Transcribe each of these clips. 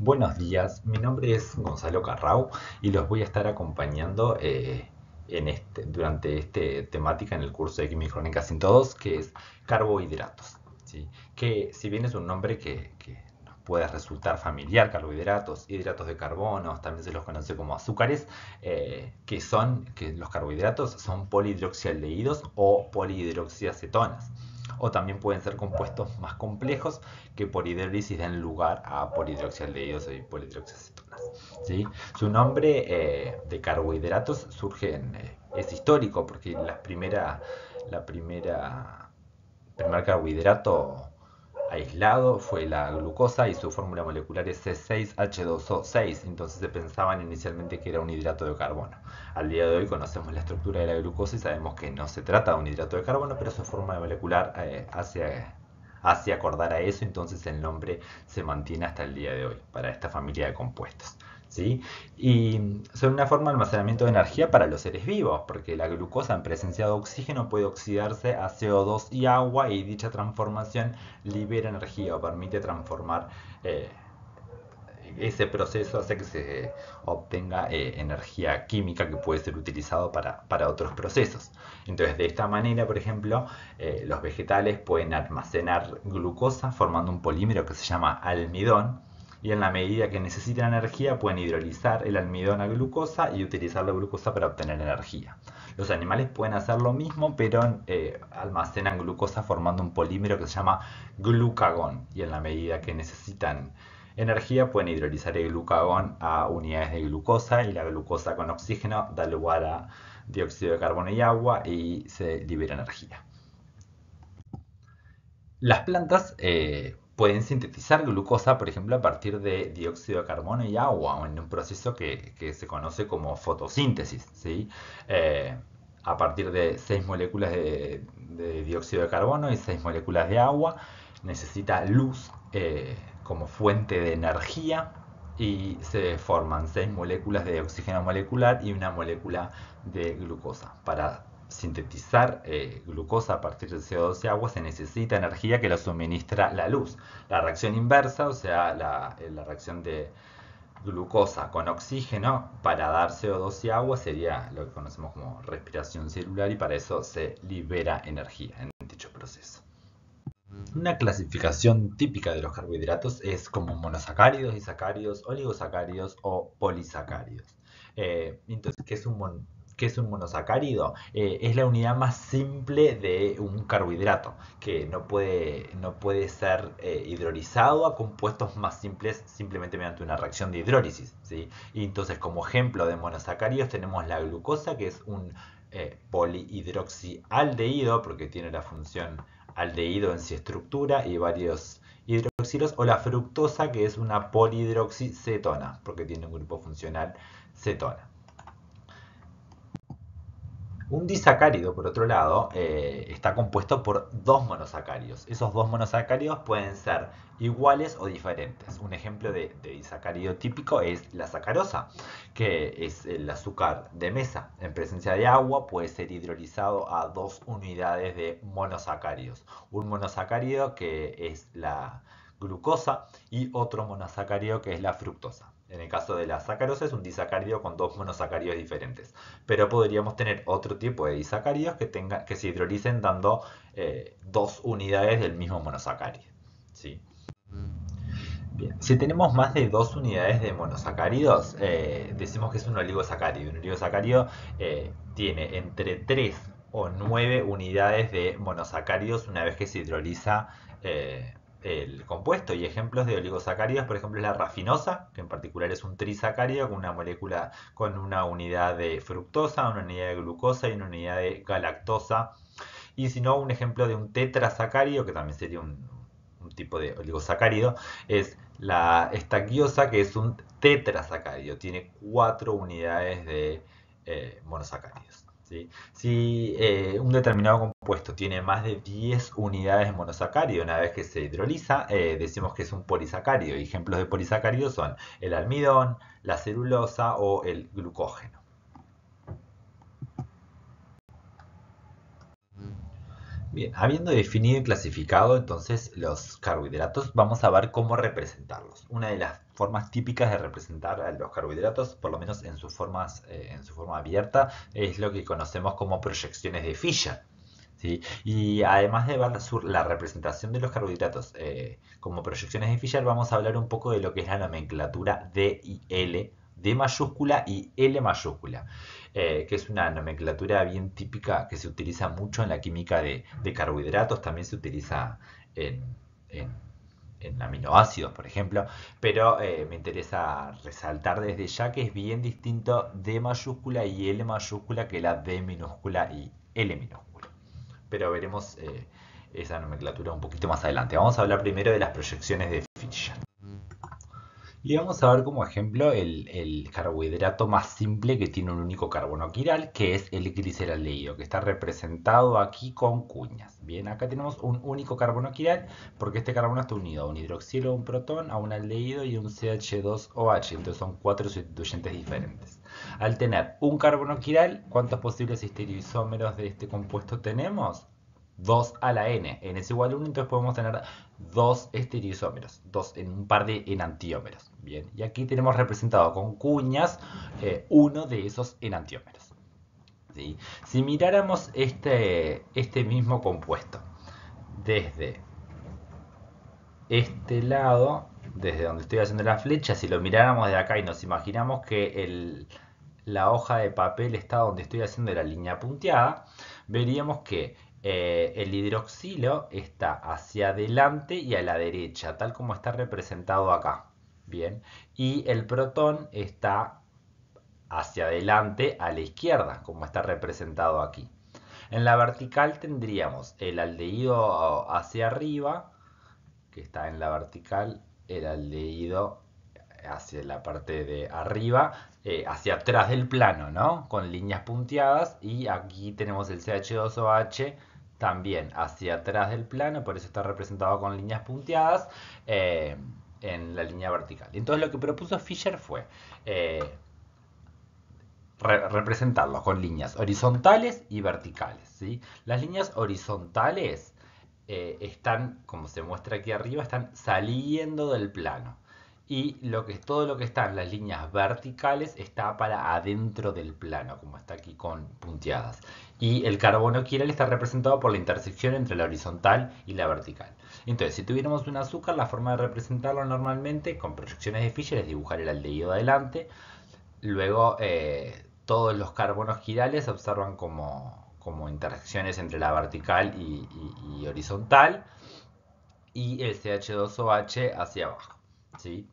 Buenos días, mi nombre es Gonzalo Carrao y los voy a estar acompañando eh, este, durante esta temática en el curso de Química Crónica 102, que es carbohidratos. Que si bien es un nombre que, nos puede resultar familiar, carbohidratos, hidratos de carbono, también se los conoce como azúcares, eh, que son, que los carbohidratos son polihidroxialdehídos o polihidroxiacetonas o también pueden ser compuestos más complejos que por hidrólisis den lugar a polidroxialdehídos y polihidroxacetonas. ¿sí? Su nombre eh, de carbohidratos surge en, eh, es histórico porque la primera, la primera primer carbohidrato aislado fue la glucosa y su fórmula molecular es C6H2O6, entonces se pensaban inicialmente que era un hidrato de carbono. Al día de hoy conocemos la estructura de la glucosa y sabemos que no se trata de un hidrato de carbono, pero su fórmula molecular eh, hace acordar a eso, entonces el nombre se mantiene hasta el día de hoy para esta familia de compuestos. Y son una forma de almacenamiento de energía para los seres vivos, porque la glucosa en presencia de oxígeno puede oxidarse a CO2 y agua y dicha transformación libera energía o permite transformar eh, ese proceso hace que se obtenga eh, energía química que puede ser utilizado para, otros procesos. Entonces, de esta manera, por ejemplo, eh, los vegetales pueden almacenar glucosa formando un polímero que se llama almidón, y en la medida que necesitan energía pueden hidrolizar el almidón a glucosa y utilizar la glucosa para obtener energía. Los animales pueden hacer lo mismo, pero eh, almacenan glucosa formando un polímero que se llama glucagón y en la medida que necesitan energía pueden hidrolizar el glucagón a unidades de glucosa y la glucosa con oxígeno da lugar a dióxido de carbono y agua y se libera energía. Las plantas eh, pueden sintetizar glucosa, por ejemplo, a partir de dióxido de carbono y agua, en un proceso que, se conoce como fotosíntesis, ¿sí? Eh, a partir de seis moléculas de, dióxido de carbono y seis moléculas de agua, necesita luz eh, como fuente de energía y se forman seis moléculas de oxígeno molecular y una molécula de glucosa para sintetizar eh, glucosa a partir de CO2 y agua se necesita energía que la suministra la luz. La reacción inversa, o sea, la, eh, reacción de glucosa con oxígeno para dar CO2 y agua sería lo que conocemos como respiración celular y para eso se libera energía en dicho proceso. Una clasificación típica de los carbohidratos es como monosacáridos, sacáridos oligosacáridos o polisacáridos. Eh, entonces, ¿qué es un que es un monosacárido? Eh, es la unidad más simple de un carbohidrato, que no puede, no puede ser eh, hidrolizado a compuestos más simples simplemente mediante una reacción de hidrólisis. ¿sí? Y entonces, como ejemplo de monosacáridos, tenemos la glucosa, que es un eh, polihidroxialdehído, porque tiene la función aldehído en su sí estructura y varios hidroxilos, o la fructosa, que es una polihidroxicetona, porque tiene un grupo funcional cetona. Un disacárido, por otro lado, eh, está compuesto por dos monosacáridos. Esos dos monosacáridos pueden ser iguales o diferentes. Un ejemplo de, de disacárido típico es la sacarosa, que es el azúcar de mesa. En presencia de agua puede ser hidrolizado a dos unidades de monosacáridos. Un monosacárido que es la glucosa y otro monosacárido que es la fructosa. En el caso de la sacarosa es un disacárido con dos monosacáridos diferentes. Pero podríamos tener otro tipo de disacáridos que, que se hidrolicen dando eh, dos unidades del mismo monosacárido. Si tenemos más de dos unidades de monosacáridos, eh, decimos que es un oligosacárido. Un oligosacárido eh, tiene entre tres o nueve unidades de monosacáridos una vez que se hidroliza el compuesto y ejemplos de oligosacáridos, por ejemplo, es la rafinosa, que en particular es un trisacárido con una molécula con una unidad de fructosa, una unidad de glucosa y una unidad de galactosa. Y si no, un ejemplo de un tetrasacárido, que también sería un, tipo de oligosacárido, es la estaquiosa, que es un tetrasacárido, tiene cuatro unidades de eh, monosacáridos. Si eh, un determinado compuesto tiene más de 10 unidades de monosacárido una vez que se hidroliza, eh, decimos que es un polisacárido. Ejemplos de polisacáridos son el almidón, la celulosa o el glucógeno. habiendo definido y clasificado entonces los carbohidratos, vamos a ver cómo representarlos. Una de las formas típicas de representar los carbohidratos, por lo menos en, sus formas, eh, en su forma abierta, es lo que conocemos como proyecciones de ficha. Y además de ver la representación de los carbohidratos eh, como proyecciones de Fischer, vamos a hablar un poco de lo que es la nomenclatura D y L D mayúscula y L mayúscula, eh, que es una nomenclatura bien típica que se utiliza mucho en la química de, carbohidratos, también se utiliza en, aminoácidos, por ejemplo, pero eh, me interesa resaltar desde ya que es bien distinto D mayúscula y L mayúscula que la D minúscula y L minúscula. Pero veremos eh, esa nomenclatura un poquito más adelante. Vamos a hablar primero de las proyecciones de Fischer. Y vamos a ver como ejemplo el, carbohidrato más simple que tiene un único carbono quiral, que es el gliceraldehído, que está representado aquí con cuñas. Bien, acá tenemos un único carbono quiral, porque este carbono está unido a un hidroxilo, un protón, a un aldehído y un CH2OH. Entonces son cuatro sustituyentes diferentes. Al tener un carbono quiral, ¿cuántos posibles estereoisómeros de este compuesto tenemos? 2 a la n. n es igual a 1, entonces podemos tener dos estereoisómeros, dos en un par de enantiómeros. Bien, y aquí tenemos representado con cuñas eh, uno de esos enantiómeros. Si miráramos este, este mismo compuesto desde este lado, desde donde estoy haciendo la flecha, si lo miráramos de acá y nos imaginamos que la hoja de papel está donde estoy haciendo la línea punteada, veríamos que eh, el hidroxilo está hacia adelante y a la derecha, tal como está representado acá. Bien. Y el protón está hacia adelante a la izquierda, como está representado aquí. En la vertical tendríamos el aldehído hacia arriba, que está en la vertical, el aldehído hacia la parte de arriba, eh, hacia atrás del plano, ¿no? Con líneas punteadas y aquí tenemos el CH2OH también hacia atrás del plano, por eso está representado con líneas punteadas eh, en la línea vertical. Entonces lo que propuso Fisher fue eh, representarlo con líneas horizontales y verticales. Las líneas horizontales eh, están, como se muestra aquí arriba, están saliendo del plano y todo lo que está en las líneas verticales está para adentro del plano, como está aquí con punteadas. Y el carbono quiral está representado por la intersección entre la horizontal y la vertical. Entonces, si tuviéramos un azúcar, la forma de representarlo normalmente con proyecciones de Fischer es dibujar el aldehído adelante. Luego, eh, todos los carbonos quirales se observan como, intersecciones entre la vertical y, y horizontal. Y el CH2OH hacia abajo. ¿sí?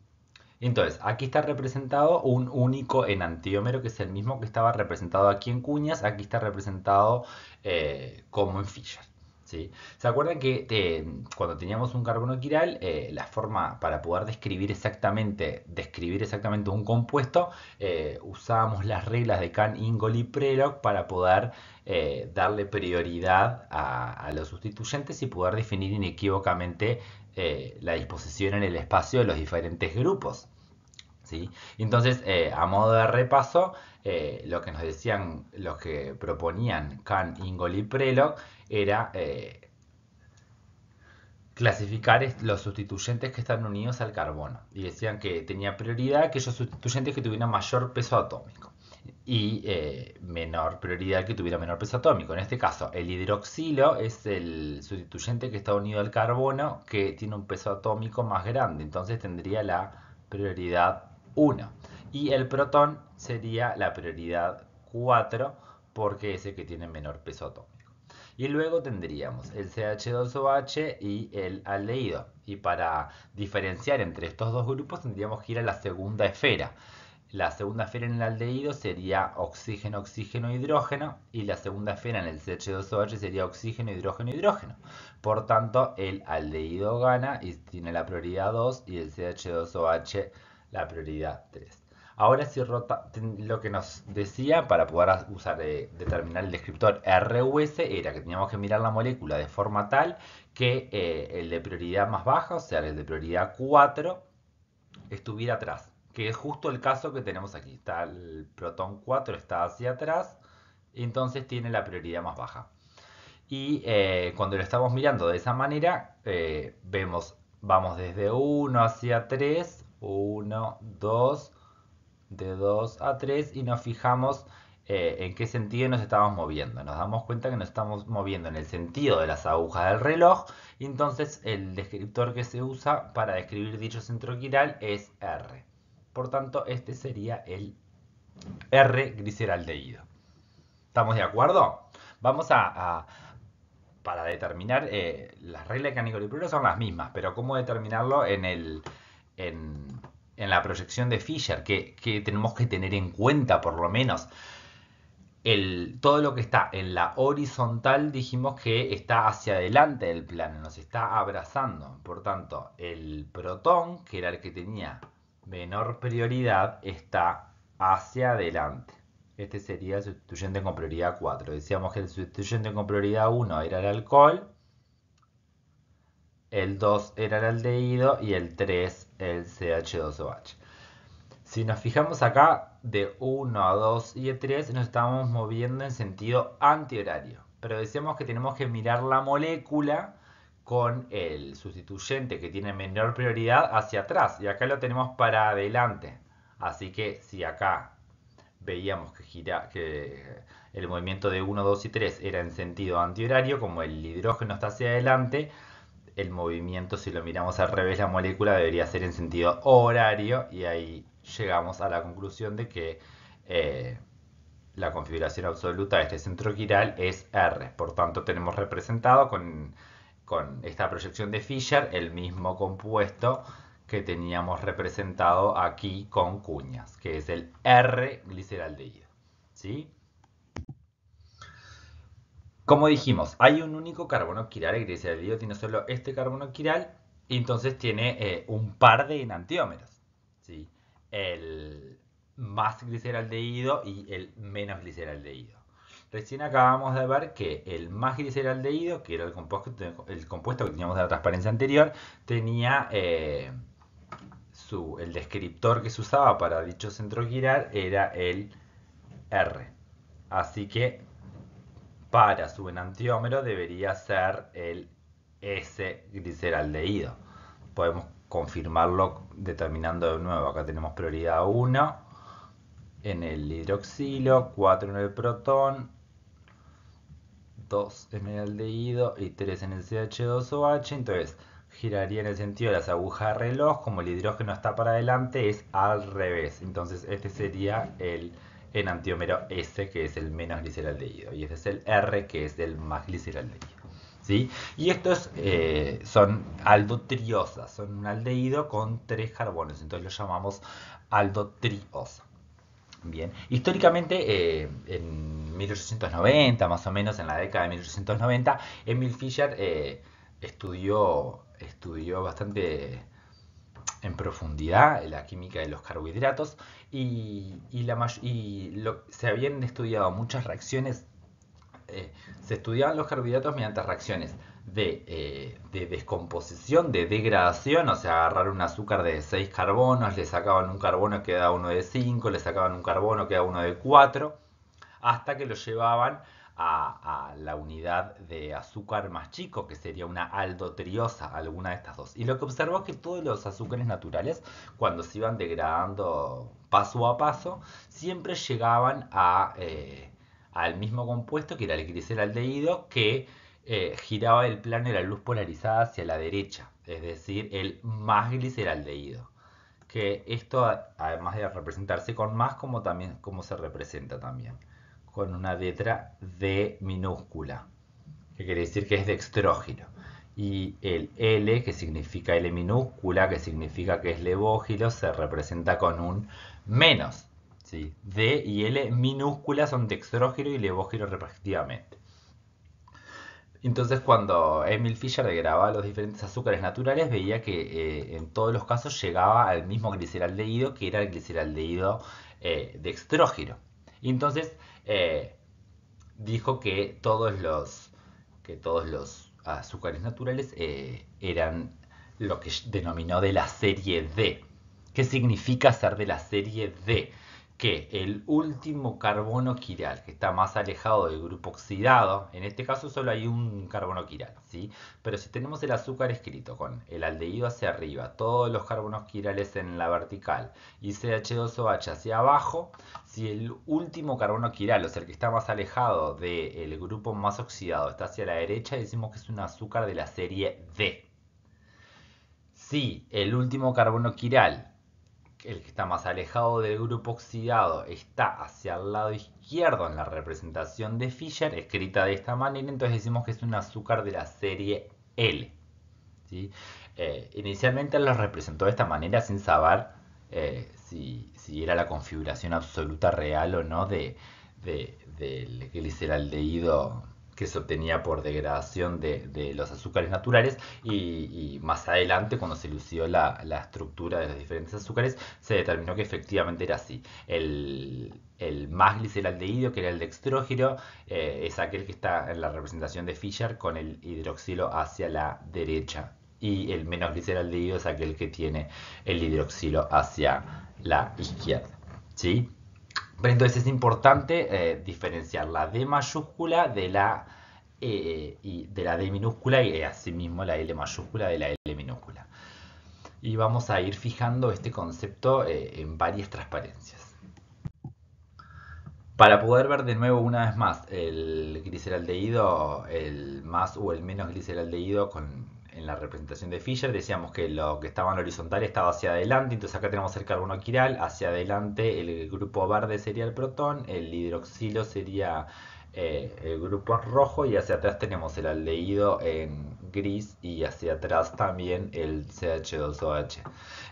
Entonces, aquí está representado un único enantiómero que es el mismo que estaba representado aquí en cuñas, aquí está representado eh, como en Fischer. ¿Se acuerdan que eh, cuando teníamos un carbono quiral, eh, la forma para poder describir exactamente, describir exactamente un compuesto, usábamos las reglas de Kahn, Ingol y Prelog para poder darle prioridad a, a, los sustituyentes y poder definir inequívocamente eh, la disposición en el espacio de los diferentes grupos. ¿sí? Entonces, eh, a modo de repaso, eh, lo que nos decían, los que proponían Kahn, Ingol y Prelog era clasificar los sustituyentes que están unidos al carbono. Y decían que tenía prioridad aquellos sustituyentes que tuvieran mayor peso atómico y eh, menor prioridad que tuviera menor peso atómico. En este caso, el hidroxilo es el sustituyente que está unido al carbono que tiene un peso atómico más grande, entonces tendría la prioridad 1. Y el protón sería la prioridad 4 porque es el que tiene menor peso atómico. Y luego tendríamos el CH2OH y el aldeído Y para diferenciar entre estos dos grupos tendríamos que ir a la segunda esfera la segunda esfera en el aldehído sería oxígeno, oxígeno, hidrógeno. Y la segunda esfera en el CH2OH sería oxígeno, hidrógeno, hidrógeno. Por tanto, el aldehído gana y tiene la prioridad 2 y el CH2OH la prioridad 3. Ahora si rota, lo que nos decía para poder usar eh, determinar el descriptor RUS era que teníamos que mirar la molécula de forma tal que eh, el de prioridad más baja, o sea, el de prioridad 4, estuviera atrás que es justo el caso que tenemos aquí. Está el protón 4 está hacia atrás, entonces tiene la prioridad más baja. Y eh, cuando lo estamos mirando de esa manera, eh, vemos, vamos desde 1 hacia 3, 1, 2, de 2 a 3 y nos fijamos eh, en qué sentido nos estamos moviendo. Nos damos cuenta que nos estamos moviendo en el sentido de las agujas del reloj, entonces el descriptor que se usa para describir dicho centro quiral es R. Por tanto, este sería el R-gliceraldehído. ¿Estamos de acuerdo? Vamos a, para determinar, eh, las reglas de canicolipruro son las mismas, pero cómo determinarlo en, el, en, la proyección de Fisher, que, tenemos que tener en cuenta por lo menos. El, todo lo que está en la horizontal dijimos que está hacia adelante del plano, nos está abrazando. Por tanto, el protón, que era el que tenía menor prioridad está hacia adelante. Este sería el sustituyente con prioridad 4. Decíamos que el sustituyente con prioridad 1 era el alcohol, el 2 era el aldehído y el 3 el CH2OH. Si nos fijamos acá, de 1 a 2 y a 3 nos estamos moviendo en sentido antihorario. Pero decíamos que tenemos que mirar la molécula con el sustituyente que tiene menor prioridad hacia atrás y acá lo tenemos para adelante. Así que si acá veíamos que, el movimiento de 1, 2 y 3 era en sentido antihorario, como el hidrógeno está hacia adelante, el movimiento, si lo miramos al revés, la molécula debería ser en sentido horario y ahí llegamos a la conclusión de que eh, la configuración absoluta de este centro quiral es R. Por tanto, tenemos representado con con esta proyección de Fischer, el mismo compuesto que teníamos representado aquí con cuñas, que es el R-gliceraldehído. ¿sí? Como dijimos, hay un único carbono quiral, el gliceraldehído tiene solo este carbono quiral, entonces tiene eh, un par de enantiómeros. El más gliceraldehído y el menos gliceraldehído. Recién acabamos de ver que el más gliceraldehído, que era el compuesto, el compuesto que teníamos de la transparencia anterior, tenía eh, el descriptor que se usaba para dicho centro girar era el R. Así que para su enantiómero debería ser el S gliceraldehído. Podemos confirmarlo determinando de nuevo. Acá tenemos prioridad 1 en el hidroxilo, 4 en el protón, 2 en el aldehído y 3 en el CH2OH, entonces giraría en el sentido de las agujas de reloj, como el hidrógeno está para adelante, es al revés. Entonces este sería el enantiómero S, que es el menos gliceraldehído, y este es el R, que es el más gliceraldehído. ¿Sí? Y estos eh, son aldotriosas, son un aldehído con tres carbonos, entonces lo llamamos aldotriosa. Bien, históricamente eh, en 1890, más o menos en la década de 1890, Emil Fischer eh, estudió, estudió bastante en profundidad la química de los carbohidratos y, y, la, y se habían estudiado muchas reacciones, eh, se estudiaban los carbohidratos mediante reacciones eh, de, descomposición, de degradación, o sea, agarraron un azúcar de 6 carbonos, le sacaban un carbono, quedaba uno de 5, le sacaban un carbono, queda uno de 4, hasta que lo llevaban a, la unidad de azúcar más chico, que sería una aldotriosa, alguna de estas dos. Y lo que observó es que todos los azúcares naturales, cuando se iban degradando paso a paso, siempre llegaban a, eh, al mismo compuesto, que era el gliceraldehído, que eh, giraba el plano de la luz polarizada hacia la derecha, es decir, el más gliceraldeído. Que esto, además de representarse con más, como, también, se representa también, con una letra D minúscula, que quiere decir que es dextrógilo. Y el L, que significa L minúscula, que significa que es levógilo, se representa con un menos. ¿sí? D y L minúscula son dextrógilo y levógilo respectivamente. Entonces cuando Emil Fischer grababa los diferentes azúcares naturales veía que eh, en todos los casos llegaba al mismo gliceraldehído que era el gliceraldehído eh, de extrógeno. entonces eh, dijo que todos los, que todos los azúcares naturales eran lo que denominó de la serie D. ¿Qué significa ser de la serie D? que el último carbono quiral, que está más alejado del grupo oxidado, en este caso solo hay un carbono quiral, ¿sí? Pero si tenemos el azúcar escrito con el aldehído hacia arriba, todos los carbonos quirales en la vertical y CH2OH hacia abajo, si el último carbono quiral, o sea, el que está más alejado del grupo más oxidado, está hacia la derecha, decimos que es un azúcar de la serie D. Si el último carbono quiral el que está más alejado del grupo oxidado está hacia el lado izquierdo en la representación de Fischer, escrita de esta manera, entonces decimos que es un azúcar de la serie L. Eh, inicialmente lo representó de esta manera sin saber eh, si, era la configuración absoluta real o no de, de, del gliceraldehído que se obtenía por degradación de, los azúcares naturales y, más adelante cuando se lució la, estructura de los diferentes azúcares se determinó que efectivamente era así. El, el más gliceraldehído que era el de eh, es aquel que está en la representación de Fischer con el hidroxilo hacia la derecha y el menos gliceraldehído es aquel que tiene el hidroxilo hacia la izquierda. ¿Sí? Pero entonces es importante eh, diferenciar la D mayúscula de la, eh, y de la D minúscula y eh, asimismo la L mayúscula de la L minúscula. Y vamos a ir fijando este concepto en varias transparencias. Para poder ver de nuevo una vez más el gliceraldehído, el más o el menos gliceraldehído con la representación de Fischer, decíamos que lo que estaba en horizontal estaba hacia adelante, entonces acá tenemos el carbono quiral, hacia adelante el grupo verde sería el protón, el hidroxilo sería eh, el grupo rojo y hacia atrás tenemos el aldeído en gris y hacia atrás también el CH2OH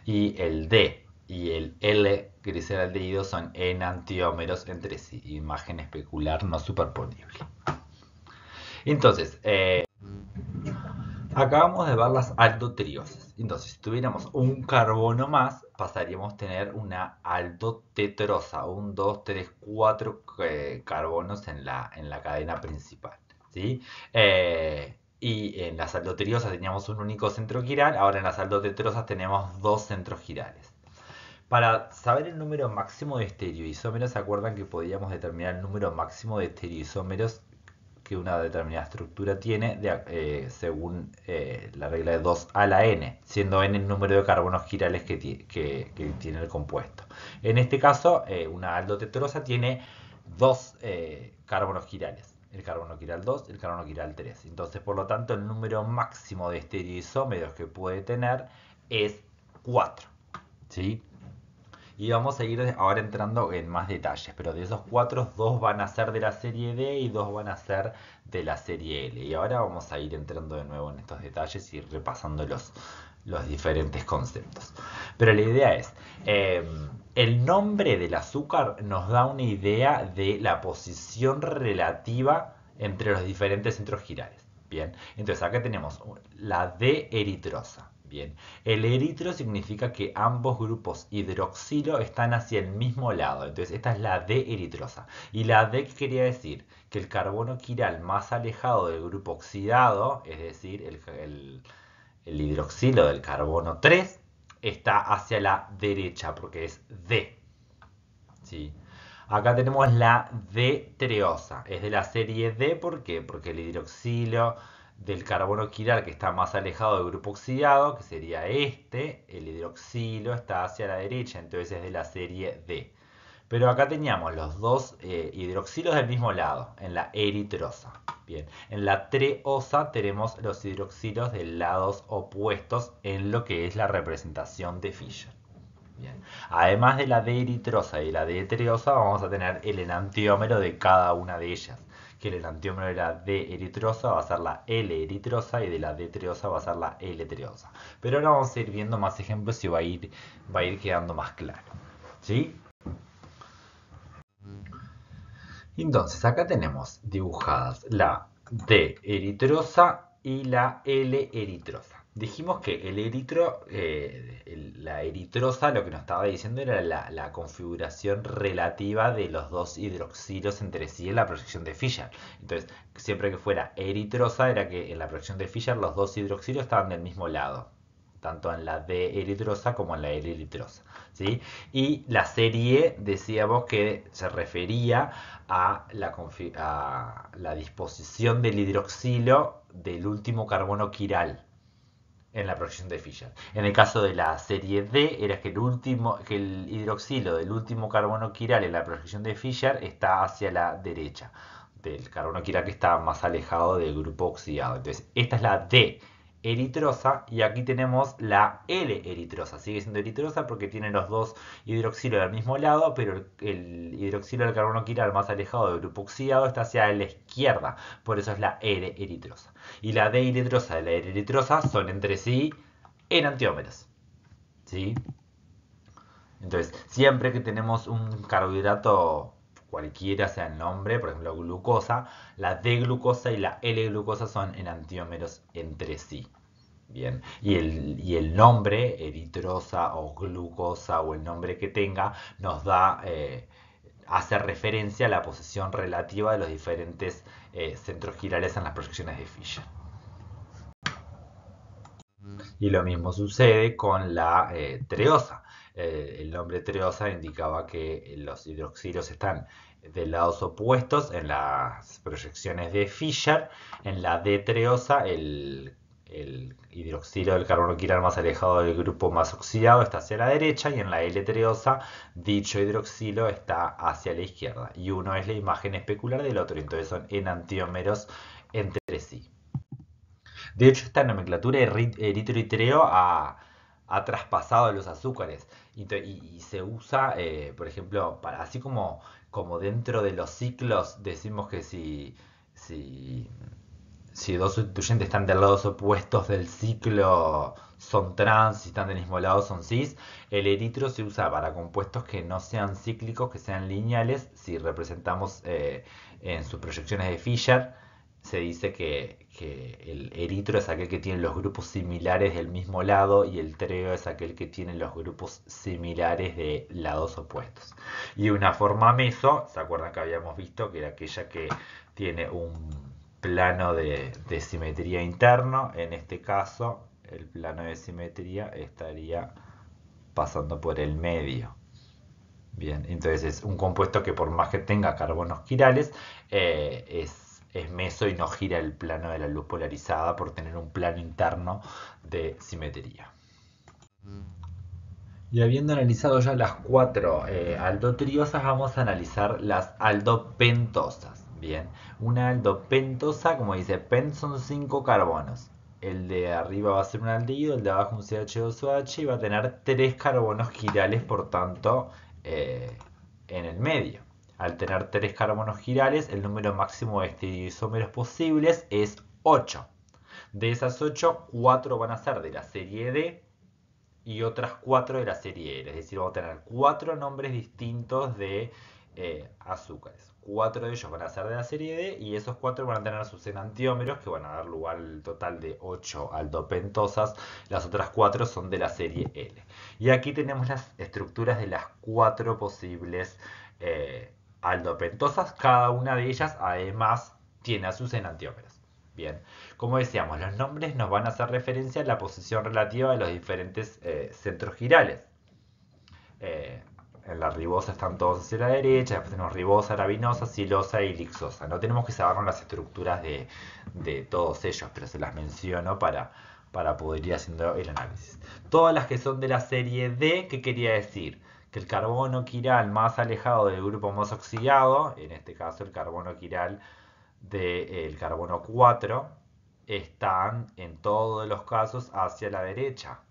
y el D y el L el aldeído son enantiómeros entre sí, imagen especular no superponible. Entonces, eh, Acabamos de ver las aldotrioses. Entonces, si tuviéramos un carbono más, pasaríamos a tener una aldotetrosa, un 2, 3, 4 carbonos en la, en la cadena principal. ¿sí? Eh, y en las aldotriosas teníamos un único centro giral, ahora en las aldotetrosas tenemos dos centros girales. Para saber el número máximo de estereoisómeros, ¿se acuerdan que podíamos determinar el número máximo de estereoisómeros que una determinada estructura tiene eh, según eh, la regla de 2 a la n, siendo n el número de carbonos girales que, tiene el compuesto. En este caso, eh, una aldotetrosa tiene dos carbonos girales, el carbono quiral 2 y el carbono quiral 3. Entonces, por lo tanto, el número máximo de estereoisómeros que puede tener es 4. ¿sí? Y vamos a ir ahora entrando en más detalles, pero de esos cuatro, dos van a ser de la serie D y dos van a ser de la serie L. Y ahora vamos a ir entrando de nuevo en estos detalles y repasando los, diferentes conceptos. Pero la idea es, em, el nombre del azúcar nos da una idea de la posición relativa entre los diferentes centros girales. Bien, entonces acá tenemos la D-eritrosa el eritro significa que ambos grupos hidroxilo están hacia el mismo lado. Entonces, esta es la D eritrosa. Y la D quería decir que el carbono quiral más alejado del grupo oxidado, es decir, el, hidroxilo del carbono 3, está hacia la derecha porque es D. Acá tenemos la D treosa. Es de la serie D, ¿por qué? Porque el hidroxilo del carbono quiral que está más alejado del grupo oxidado, que sería este, el hidroxilo está hacia la derecha, entonces es de la serie D. Pero acá teníamos los dos eh, hidroxilos del mismo lado, en la eritrosa. Bien, en la treosa tenemos los hidroxilos de lados opuestos en lo que es la representación de Fischer. Bien. Además de la de eritrosa y la de treosa, vamos a tener el enantiómero de cada una de ellas que el enantiómero de D-eritrosa va a ser la L-eritrosa y de la D-triosa va a ser la L-triosa. Pero ahora vamos a ir viendo más ejemplos y va a ir, va a ir quedando más claro. ¿Sí? Entonces, acá tenemos dibujadas la D-eritrosa y la L-eritrosa. Dijimos que el eritro, eh, la eritrosa lo que nos estaba diciendo era la, configuración relativa de los dos hidroxilos entre sí en la proyección de Fischer. Entonces, siempre que fuera eritrosa era que en la proyección de Fischer los dos hidroxilos estaban del mismo lado, tanto en la d eritrosa como en la L eritrosa. Y la serie decíamos que se refería a la disposición del hidroxilo del último carbono quiral en la proyección de Fischer. En el caso de la serie D, era que el último, que el hidroxilo del último carbono quiral en la proyección de Fischer está hacia la derecha del carbono quiral que está más alejado del grupo oxidado. Entonces, esta es la D eritrosa y aquí tenemos la L-eritrosa. Sigue siendo eritrosa porque tiene los dos hidroxilos del mismo lado, pero el hidroxilo del carbono quiral más alejado del grupo oxidado está hacia la izquierda, por eso es la L-eritrosa. Y la D-eritrosa y la L-eritrosa son entre sí enantiómeros. ¿Sí? Entonces, siempre que tenemos un carbohidrato cualquiera sea el nombre, por ejemplo glucosa, la D-glucosa y la L-glucosa son enantiómeros entre sí. Bien, y el, el, nombre, eritrosa o glucosa o el nombre que tenga, nos da, eh, hace referencia a la posición relativa de los diferentes eh, centros girales en las proyecciones de Fischer. Y lo mismo sucede con la eh, treosa. Eh, el nombre treosa indicaba que los hidroxilos están de lados opuestos en las proyecciones de Fischer. En la d Treosa, el, hidroxilo del carbono quiral más alejado del grupo más oxidado está hacia la derecha y en la L treosa dicho hidroxilo está hacia la izquierda. Y uno es la imagen especular del otro, entonces son enantiómeros entre sí. De hecho, esta nomenclatura eritroitreo a ha traspasado los azúcares y, se usa, eh, por ejemplo, para así como, como dentro de los ciclos decimos que si, si, dos sustituyentes están de lados opuestos del ciclo son trans, si están del mismo lado son cis, el eritro se usa para compuestos que no sean cíclicos, que sean lineales, si representamos eh, en sus proyecciones de Fischer se dice que, el eritro es aquel que tiene los grupos similares del mismo lado y el treo es aquel que tiene los grupos similares de lados opuestos. Y una forma meso, ¿se acuerdan que habíamos visto que era aquella que tiene un plano de, simetría interno? En este caso, el plano de simetría estaría pasando por el medio. Bien, entonces es un compuesto que por más que tenga carbonos quirales, eh, es es meso y no gira el plano de la luz polarizada por tener un plano interno de simetría. Y habiendo analizado ya las cuatro eh, aldotriosas, vamos a analizar las aldopentosas. Bien, una aldopentosa, como dice, pen son cinco carbonos. El de arriba va a ser un aldeído, el de abajo un CH2OH y va a tener tres carbonos girales, por tanto, eh, en el medio. Al tener tres carbonos girales, el número máximo de este isómeros posibles es 8. De esas 8, 4 van a ser de la serie D y otras 4 de la serie L. Es decir, vamos a tener 4 nombres distintos de eh, azúcares. 4 de ellos van a ser de la serie D y esos 4 van a tener sus enantiómeros que van a dar lugar al total de 8 aldopentosas. Las otras 4 son de la serie L. Y aquí tenemos las estructuras de las 4 posibles. Eh, aldopentosas, cada una de ellas además tiene a sus enantiómeros. Bien, como decíamos, los nombres nos van a hacer referencia a la posición relativa de los diferentes eh, centros girales. Eh, en la ribosa están todos hacia la derecha, después tenemos ribosa, rabinosa, silosa y lixosa. No tenemos que saber las estructuras de, todos ellos, pero se las menciono para, para poder ir haciendo el análisis. Todas las que son de la serie D, ¿qué quería decir? que el carbono quiral más alejado del grupo más oxidado, en este caso el carbono quiral del carbono 4, están en todos los casos hacia la derecha.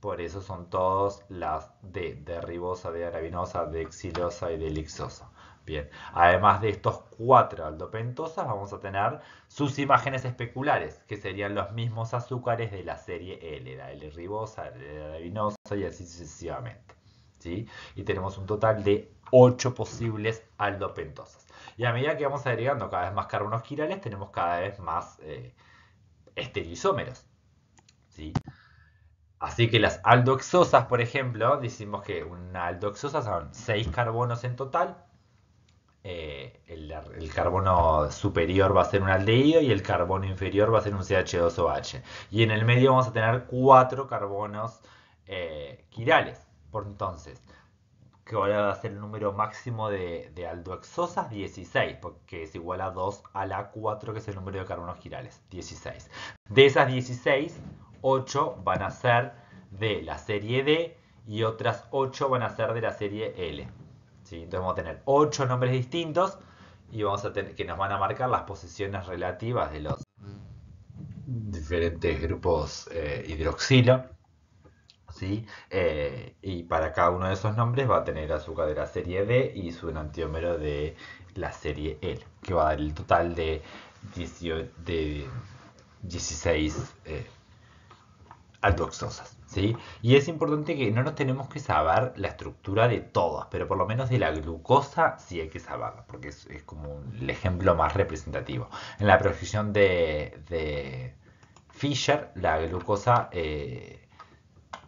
Por eso son todas las D, de ribosa, de arabinosa, de exilosa y de lixosa. Bien, además de estos cuatro aldopentosas, vamos a tener sus imágenes especulares, que serían los mismos azúcares de la serie L, la L ribosa, la L arabinosa y así sucesivamente. Y tenemos un total de 8 posibles aldopentosas. Y a medida que vamos agregando cada vez más carbonos quirales, tenemos cada vez más eh, Así que las aldoxosas, por ejemplo, decimos que una aldoxosa son 6 carbonos en total. Eh, el, carbono superior va a ser un aldehído y el carbono inferior va a ser un CH2OH. Y en el medio vamos a tener 4 carbonos eh, quirales por entonces, que ahora va a ser el número máximo de, de aldoexosas, 16, porque es igual a 2 a la 4, que es el número de carbonos girales, 16. De esas 16, 8 van a ser de la serie D y otras 8 van a ser de la serie L. ¿Sí? Entonces vamos a tener 8 nombres distintos y vamos a que nos van a marcar las posiciones relativas de los diferentes grupos eh, hidroxilo ¿sí? Eh, y para cada uno de esos nombres va a tener azúcar de la serie D y su enantiómero de la serie L, que va a dar el total de, de 16 eh, aldoxosas. ¿sí? Y es importante que no nos tenemos que saber la estructura de todas, pero por lo menos de la glucosa sí hay que saberla, porque es, como el ejemplo más representativo. En la proyección de, de Fisher, la glucosa... Eh,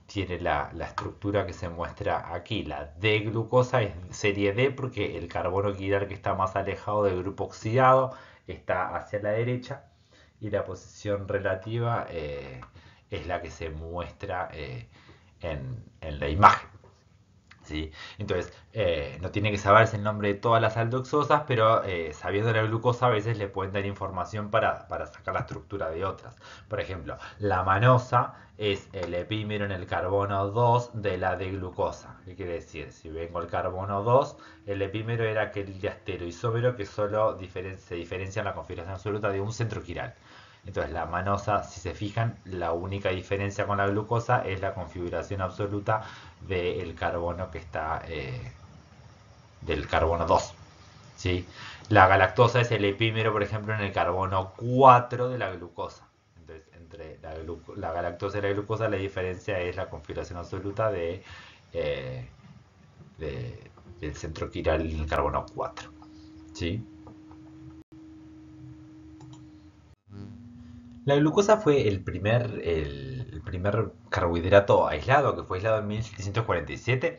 tiene la, estructura que se muestra aquí. La D-glucosa es serie D porque el carbono quiral que está más alejado del grupo oxidado está hacia la derecha y la posición relativa eh, es la que se muestra eh, en la imagen. ¿sí? Entonces, eh, no tiene que saberse el nombre de todas las aldoxosas, pero eh, sabiendo la glucosa a veces le pueden dar información para, para sacar la estructura de otras. Por ejemplo, la manosa es el epímero en el carbono 2 de la de glucosa. ¿Qué quiere decir? Si vengo el carbono 2, el epímero era aquel diasteroisómero que solo se diferencia en la configuración absoluta de un centro quiral. Entonces la manosa, si se fijan, la única diferencia con la glucosa es la configuración absoluta del carbono que está, eh, del carbono 2. ¿sí? La galactosa es el epímero, por ejemplo, en el carbono 4 de la glucosa. Entonces, entre la, galactosa y la glucosa la diferencia es la configuración absoluta de, eh, del centro quiral en el carbono 4. ¿sí? La glucosa fue el primer, el, primer carbohidrato aislado, que fue aislado en 1747,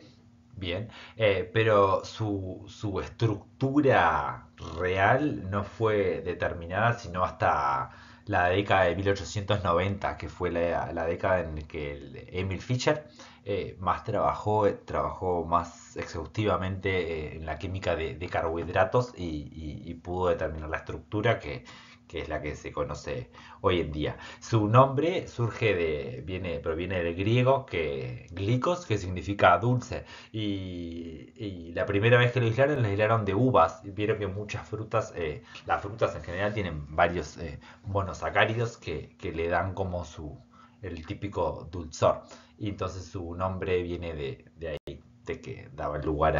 bien, eh, pero su, estructura real no fue determinada sino hasta la década de 1890, que fue la, década en que Emil Fischer eh, más trabajó, eh, trabajó más exhaustivamente en la química de, carbohidratos y pudo determinar la estructura que que es la que se conoce hoy en día. Su nombre surge de, viene, proviene del griego que glicos, que significa dulce. Y, la primera vez que lo aislaron, lo hilaron de uvas. y Vieron que muchas frutas, eh, las frutas en general tienen varios eh, monosacáridos que, le dan como su el típico dulzor. Y entonces su nombre viene de, ahí, de que daba lugar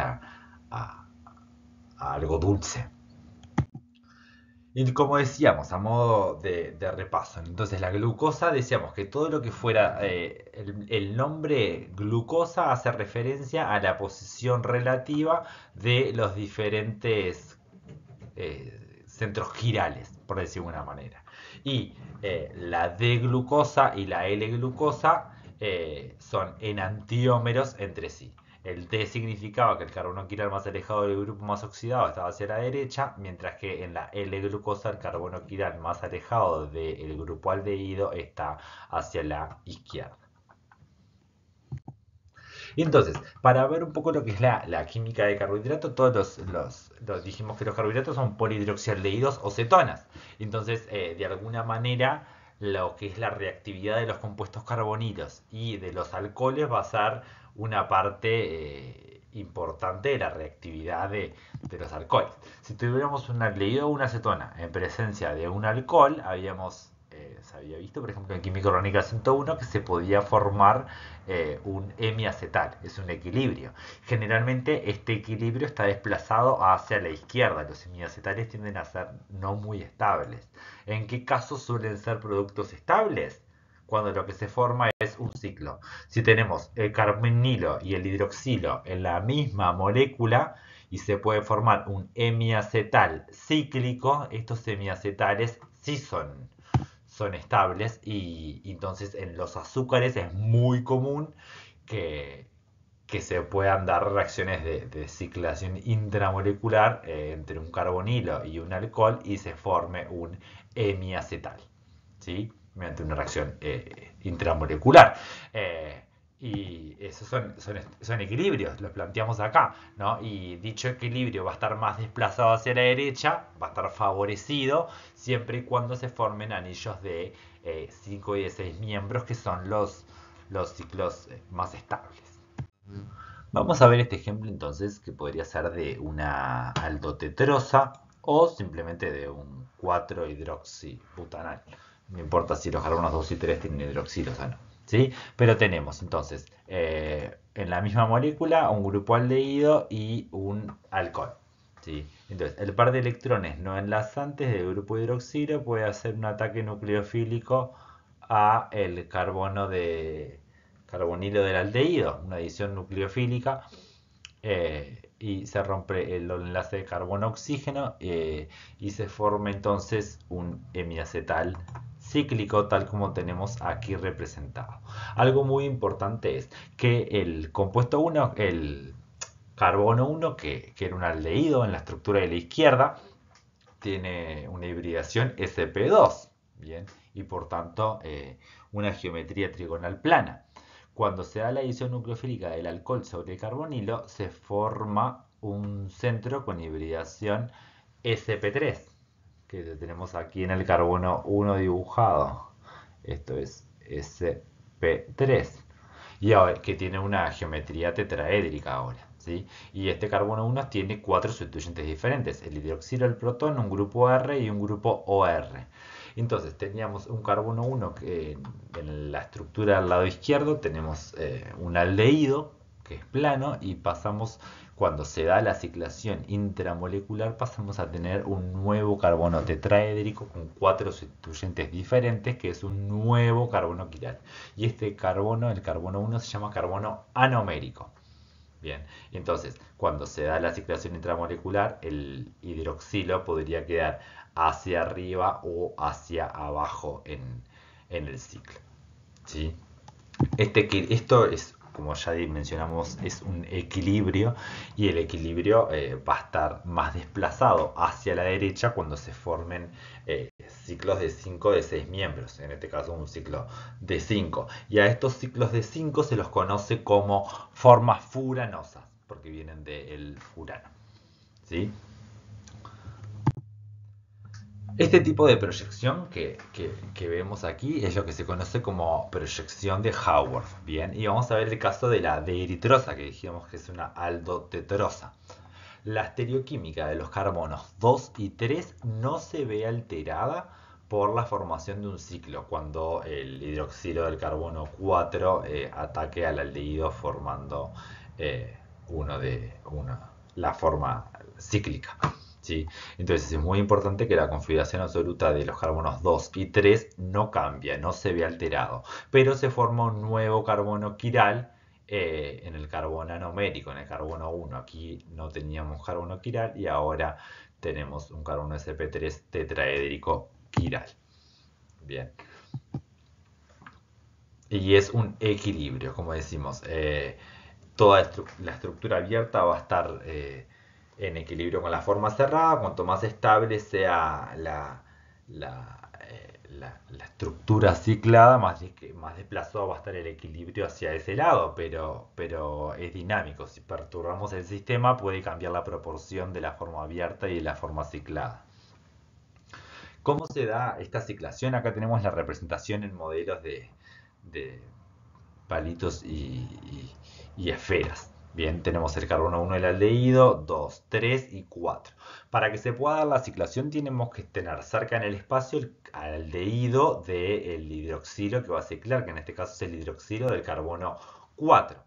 a algo dulce. Y como decíamos, a modo de, repaso, entonces la glucosa, decíamos que todo lo que fuera, eh, el, nombre glucosa hace referencia a la posición relativa de los diferentes eh, centros girales, por decirlo de una manera. Y eh, la D-glucosa y la L-glucosa son enantiómeros entre sí. El T significaba que el carbono quiral más alejado del grupo más oxidado estaba hacia la derecha, mientras que en la L-glucosa el carbono quiral más alejado del grupo aldehído está hacia la izquierda. entonces, para ver un poco lo que es la, química de carbohidratos, todos los, dijimos que los carbohidratos son polihidroxialdehídos o cetonas. Entonces, eh, de alguna manera, lo que es la reactividad de los compuestos carbonilos y de los alcoholes va a ser una parte eh, importante de la reactividad de, los alcoholes. Si tuviéramos una leído una acetona en presencia de un alcohol, habíamos eh, se había visto, por ejemplo, en química orgánica 101, que se podía formar eh, un hemiacetal, es un equilibrio. Generalmente este equilibrio está desplazado hacia la izquierda, los hemiacetales tienden a ser no muy estables. ¿En qué casos suelen ser productos estables? cuando lo que se forma es un ciclo. Si tenemos el carbonilo y el hidroxilo en la misma molécula y se puede formar un hemiacetal cíclico, estos hemiacetales sí son, son estables y, entonces en los azúcares es muy común que, se puedan dar reacciones de, ciclación intramolecular eh, entre un carbonilo y un alcohol y se forme un hemiacetal. ¿sí? mediante una reacción eh, intramolecular. Eh, y esos son, equilibrios, los planteamos acá, Y dicho equilibrio va a estar más desplazado hacia la derecha, va a estar favorecido siempre y cuando se formen anillos de 5 eh, y de 6 miembros, que son los, los ciclos más estables. Vamos a ver este ejemplo entonces, que podría ser de una aldotetrosa o simplemente de un 4-hidroxibutanal. No importa si los carbonos 2 y 3 tienen o ¿sí? Pero tenemos entonces eh, en la misma molécula un grupo aldehído y un alcohol. ¿sí? Entonces, el par de electrones no enlazantes del grupo hidroxilo puede hacer un ataque nucleofílico a el carbono de carbonilo del aldehído, una adición nucleofílica, eh, y se rompe el enlace de carbono-oxígeno eh, y se forma entonces un hemiacetal cíclico tal como tenemos aquí representado. Algo muy importante es que el compuesto 1, el carbono 1, que, era un aldeído en la estructura de la izquierda, tiene una hibridación SP2, ¿bien? Y por tanto eh, una geometría trigonal plana. Cuando se da la adición nucleofílica del alcohol sobre el carbonilo, se forma un centro con hibridación SP3 que tenemos aquí en el carbono 1 dibujado. Esto es SP3. Y ahora que tiene una geometría tetraédrica ahora. ¿sí? Y este carbono 1 tiene cuatro sustituyentes diferentes. El hidroxilo, el protón, un grupo R y un grupo OR. Entonces teníamos un carbono 1 que en la estructura del lado izquierdo tenemos eh, un aldehído que es plano y pasamos cuando se da la ciclación intramolecular pasamos a tener un nuevo carbono tetraédrico con cuatro sustituyentes diferentes que es un nuevo carbono quiral. Y este carbono, el carbono 1, se llama carbono anomérico. Bien, entonces cuando se da la ciclación intramolecular, el hidroxilo podría quedar hacia arriba o hacia abajo en, el ciclo. ¿Sí? Este, esto es como ya mencionamos, es un equilibrio y el equilibrio eh, va a estar más desplazado hacia la derecha cuando se formen eh, ciclos de 5 de 6 miembros, en este caso un ciclo de 5. Y a estos ciclos de 5 se los conoce como formas furanosas, porque vienen del furano. ¿Sí? Este tipo de proyección que, vemos aquí es lo que se conoce como proyección de Howard. ¿bien? Y vamos a ver el caso de la eritrosa que dijimos que es una aldotetrosa. La estereoquímica de los carbonos 2 y 3 no se ve alterada por la formación de un ciclo, cuando el hidroxilo del carbono 4 eh, ataque al aldehído formando eh, uno de, la forma cíclica. Entonces es muy importante que la configuración absoluta de los carbonos 2 y 3 no cambia, no se vea alterado, pero se forma un nuevo carbono quiral eh, en el carbono anomérico, en el carbono 1. Aquí no teníamos carbono quiral y ahora tenemos un carbono sp3 tetraédrico quiral. Bien. Y es un equilibrio, como decimos. Eh, toda la estructura abierta va a estar eh, en equilibrio con la forma cerrada, cuanto más estable sea la, la, eh, estructura ciclada, más, más desplazado va a estar el equilibrio hacia ese lado, pero, pero es dinámico. Si perturbamos el sistema puede cambiar la proporción de la forma abierta y de la forma ciclada. ¿Cómo se da esta ciclación? Acá tenemos la representación en modelos de, palitos y esferas. Bien, tenemos el carbono 1, el aldehído, 2, 3 y 4. Para que se pueda dar la ciclación tenemos que tener cerca en el espacio el aldehído del hidroxilo que va a ciclar, que en este caso es el hidroxilo del carbono 4.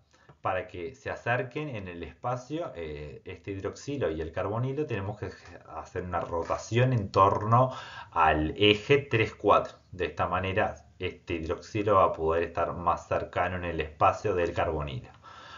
Para que se acerquen en el espacio eh, este hidroxilo y el carbonilo tenemos que hacer una rotación en torno al eje 3, 4. De esta manera este hidroxilo va a poder estar más cercano en el espacio del carbonilo.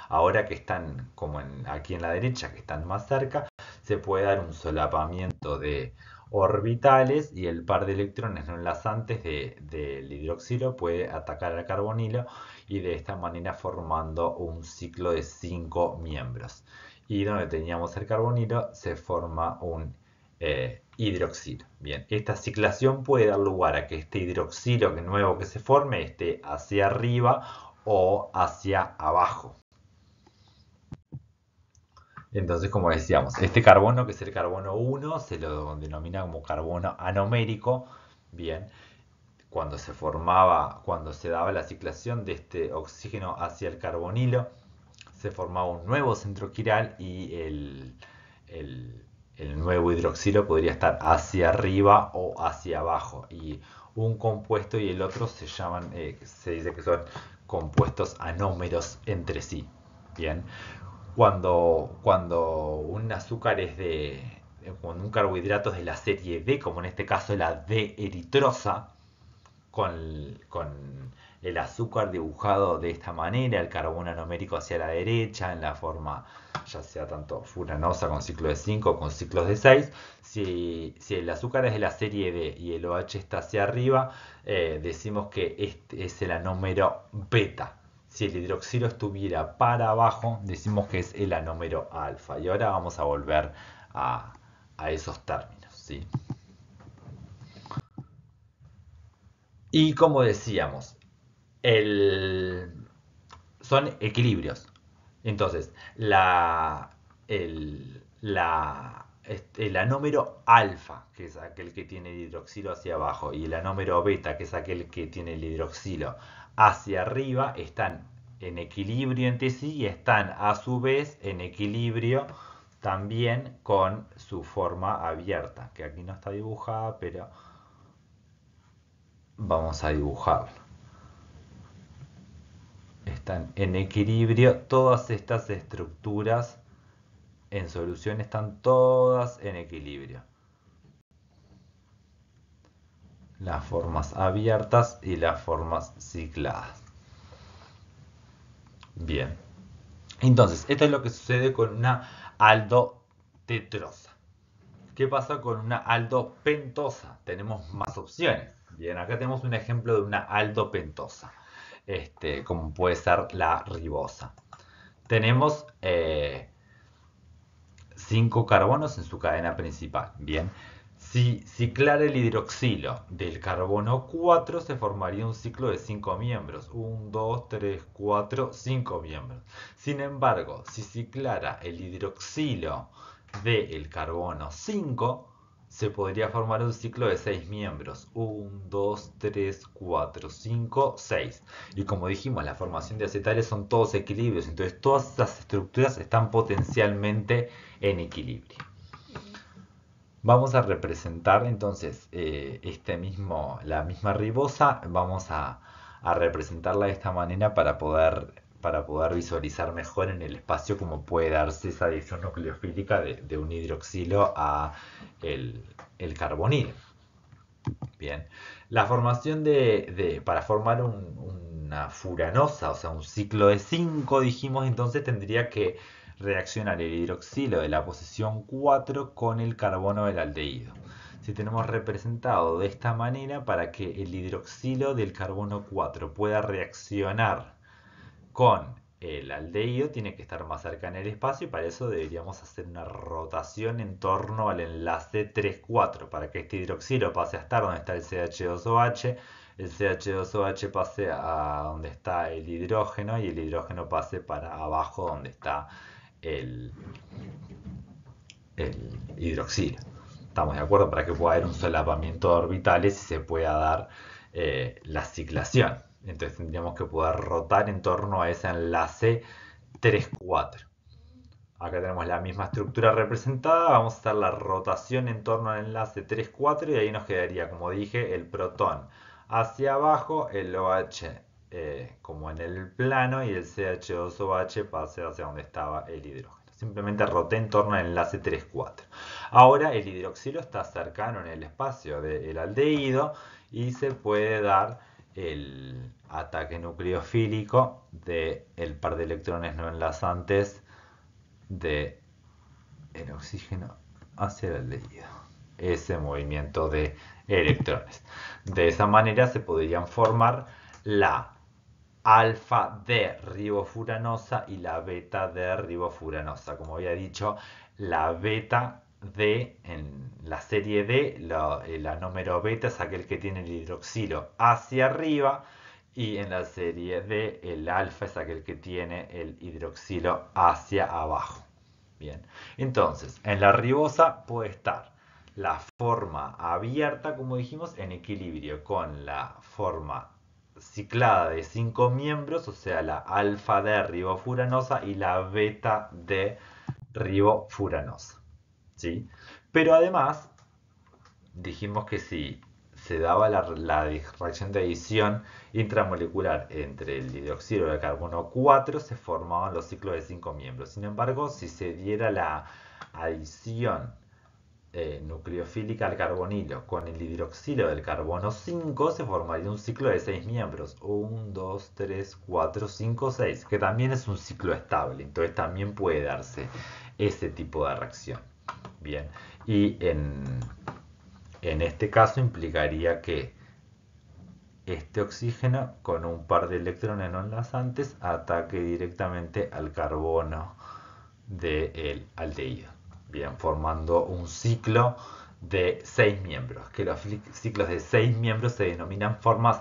Ahora que están como aquí en la derecha, que están más cerca, se puede dar un solapamiento de orbitales y el par de electrones enlazantes del de, hidroxilo puede atacar al carbonilo y de esta manera formando un ciclo de 5 miembros. Y donde teníamos el carbonilo se forma un eh, hidroxilo. Bien, esta ciclación puede dar lugar a que este hidroxilo nuevo que se forme esté hacia arriba o hacia abajo. Entonces, como decíamos, este carbono, que es el carbono 1, se lo denomina como carbono anomérico. Bien, cuando se formaba, cuando se daba la ciclación de este oxígeno hacia el carbonilo, se formaba un nuevo centro quiral y el, nuevo hidroxilo podría estar hacia arriba o hacia abajo. Y un compuesto y el otro se llaman, eh, se dice que son compuestos anómeros entre sí. Bien, cuando, un azúcar es de, cuando un carbohidrato es de la serie D, como en este caso la D-eritrosa, con, el azúcar dibujado de esta manera, el carbono anomérico hacia la derecha, en la forma ya sea tanto furanosa con ciclo de 5 o con ciclos de 6, si, el azúcar es de la serie D y el OH está hacia arriba, eh, decimos que este es el anómero beta. Si el hidroxilo estuviera para abajo, decimos que es el anómero alfa. Y ahora vamos a volver a, esos términos. Y como decíamos, son equilibrios. Entonces, la, el, la este, el anómero alfa, que es aquel que tiene el hidroxilo hacia abajo, y el anómero beta, que es aquel que tiene el hidroxilo hacia arriba, están en equilibrio entre sí y están a su vez en equilibrio también con su forma abierta, que aquí no está dibujada, pero vamos a dibujarlo. Están en equilibrio todas estas estructuras en solución están todas en equilibrio. Las formas abiertas y las formas cicladas. Bien. Entonces, esto es lo que sucede con una aldotetrosa. ¿Qué pasa con una aldopentosa? Tenemos más opciones. Bien, acá tenemos un ejemplo de una aldopentosa, este, como puede ser la ribosa. Tenemos eh, 5 carbonos en su cadena principal. Bien, si ciclara el hidroxilo del carbono 4 se formaría un ciclo de 5 miembros. 1, 2, 3, 4, 5 miembros. Sin embargo, si ciclara el hidroxilo del carbono 5, se podría formar un ciclo de seis miembros. 1, 2, 3, 4, 5, 6. Y como dijimos, la formación de acetales son todos equilibrios. Entonces todas estas estructuras están potencialmente en equilibrio. Vamos a representar entonces eh, este mismo, la misma ribosa. Vamos a representarla de esta manera para poder para poder visualizar mejor en el espacio cómo puede darse esa adición nucleofílica de, un hidroxilo a el, carbonilo. Bien, la formación de, para formar una furanosa, o sea, un ciclo de 5, dijimos, entonces tendría que reaccionar el hidroxilo de la posición 4 con el carbono del aldehído. Si tenemos representado de esta manera, para que el hidroxilo del carbono 4 pueda reaccionar con el eh, aldehído tiene que estar más cerca en el espacio y para eso deberíamos hacer una rotación en torno al enlace 3-4 para que este hidroxilo pase a estar donde está el CH2OH, el CH2OH pase a donde está el hidrógeno y el hidrógeno pase para abajo donde está el, hidroxilo. Estamos de acuerdo para que pueda haber un solapamiento de orbitales y se pueda dar eh, la ciclación. Entonces tendríamos que poder rotar en torno a ese enlace 3-4. Acá tenemos la misma estructura representada, vamos a hacer la rotación en torno al enlace 3-4 y ahí nos quedaría, como dije, el protón hacia abajo, el OH como en el plano y el CH2OH pase hacia donde estaba el hidrógeno. Simplemente roté en torno al enlace 3-4. Ahora el hidroxilo está cercano en el espacio del aldeído. y se puede dar el, ataque nucleofílico del par de electrones no enlazantes del oxígeno hacia el leído. Ese movimiento de electrones. De esa manera se podrían formar la alfa de ribofuranosa y la beta de ribofuranosa. Como había dicho, la beta de, en la serie D, el la número beta es aquel que tiene el hidroxilo hacia arriba y en la serie D, el alfa es aquel que tiene el hidroxilo hacia abajo. Bien, entonces, en la ribosa puede estar la forma abierta, como dijimos, en equilibrio con la forma ciclada de cinco miembros, o sea, la alfa de ribofuranosa y la beta de ribofuranosa. ¿sí? Pero además, dijimos que si se daba la, reacción de adición intramolecular entre el hidroxilo de carbono 4, se formaban los ciclos de 5 miembros. Sin embargo, si se diera la adición eh, nucleofílica al carbonilo con el hidroxilo del carbono 5 se formaría un ciclo de 6 miembros 1, 2, 3, 4, 5, 6 que también es un ciclo estable entonces también puede darse ese tipo de reacción bien y en en este caso implicaría que este oxígeno con un par de electrones no enlazantes ataque directamente al carbono del el aldehído. Bien, formando un ciclo de seis miembros, que los ciclos de seis miembros se denominan formas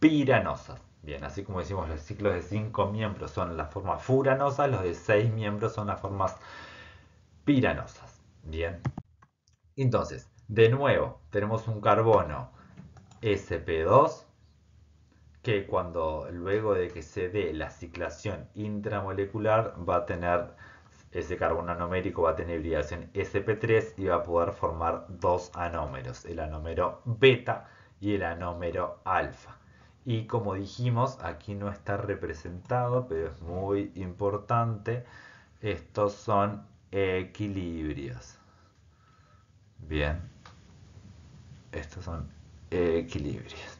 piranosas. Bien, así como decimos los ciclos de cinco miembros son las formas furanosas, los de seis miembros son las formas piranosas. Bien. Entonces, de nuevo, tenemos un carbono SP2 que cuando luego de que se dé la ciclación intramolecular va a tener ese carbono anomérico va a tener hibridación sp3 y va a poder formar dos anómeros, el anómero beta y el anómero alfa. Y como dijimos, aquí no está representado, pero es muy importante, estos son equilibrios. Bien estos son equilibrios,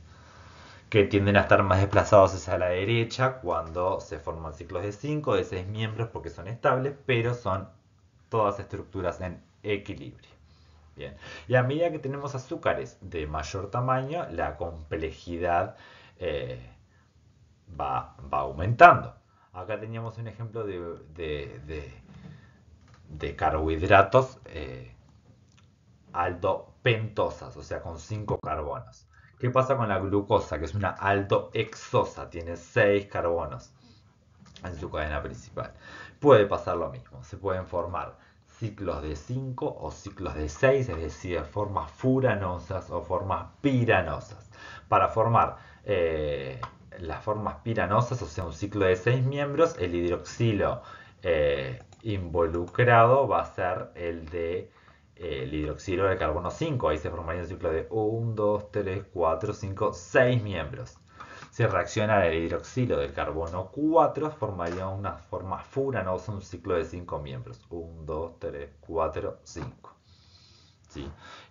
que tienden a estar más desplazados hacia la derecha cuando se forman ciclos de 5, de 6 miembros porque son estables, pero son todas estructuras en equilibrio. Bien. Y a medida que tenemos azúcares de mayor tamaño, la complejidad eh, va, aumentando. Acá teníamos un ejemplo de, carbohidratos eh, pentosas, o sea, con 5 carbonos. ¿Qué pasa con la glucosa, que es una alto exosa, tiene 6 carbonos en su cadena principal? Puede pasar lo mismo, se pueden formar ciclos de 5 o ciclos de 6, es decir, formas furanosas o formas piranosas. Para formar eh, las formas piranosas, o sea, un ciclo de 6 miembros, el hidroxilo eh, involucrado va a ser el de eh, el hidroxilo de carbono 5. Ahí se formaría un ciclo de 1, 2, 3, 4, 5, 6 miembros. Si reacciona el hidroxilo del carbono 4, formaría una forma furanosa, un ciclo de 5 miembros. 1, 2, 3, 4, 5.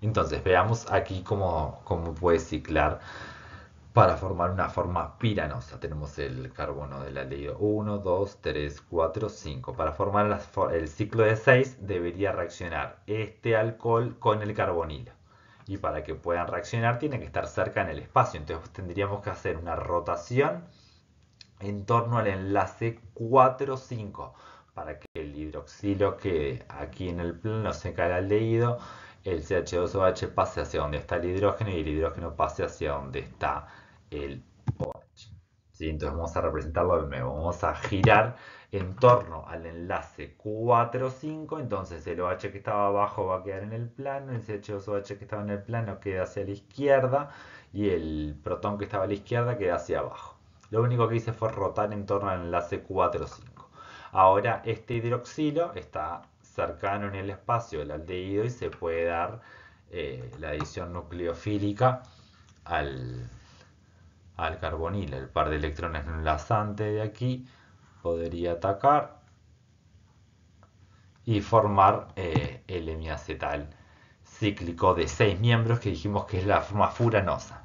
Entonces, veamos aquí cómo, cómo puede ciclar para formar una forma piranosa. Tenemos el carbono del aldehído 1, 2, 3, 4, 5. Para formar el ciclo de 6 debería reaccionar este alcohol con el carbonilo. Y para que puedan reaccionar tienen que estar cerca en el espacio. Entonces pues, tendríamos que hacer una rotación en torno al enlace 4, 5 para que el hidroxilo quede aquí en el plano seca el aldehído el CH2OH pase hacia donde está el hidrógeno y el hidrógeno pase hacia donde está el OH. Entonces vamos a representarlo de nuevo. Vamos a girar en torno al enlace 4, 5. Entonces el OH que estaba abajo va a quedar en el plano. El CH2OH que estaba en el plano queda hacia la izquierda. Y el protón que estaba a la izquierda queda hacia abajo. Lo único que hice fue rotar en torno al enlace 4, 5. Ahora este hidroxilo está cercano en el espacio del aldehído y se puede dar eh, la adición nucleofílica al, al carbonil. El par de electrones enlazante de aquí podría atacar y formar eh, el hemiacetal cíclico de seis miembros que dijimos que es la forma furanosa.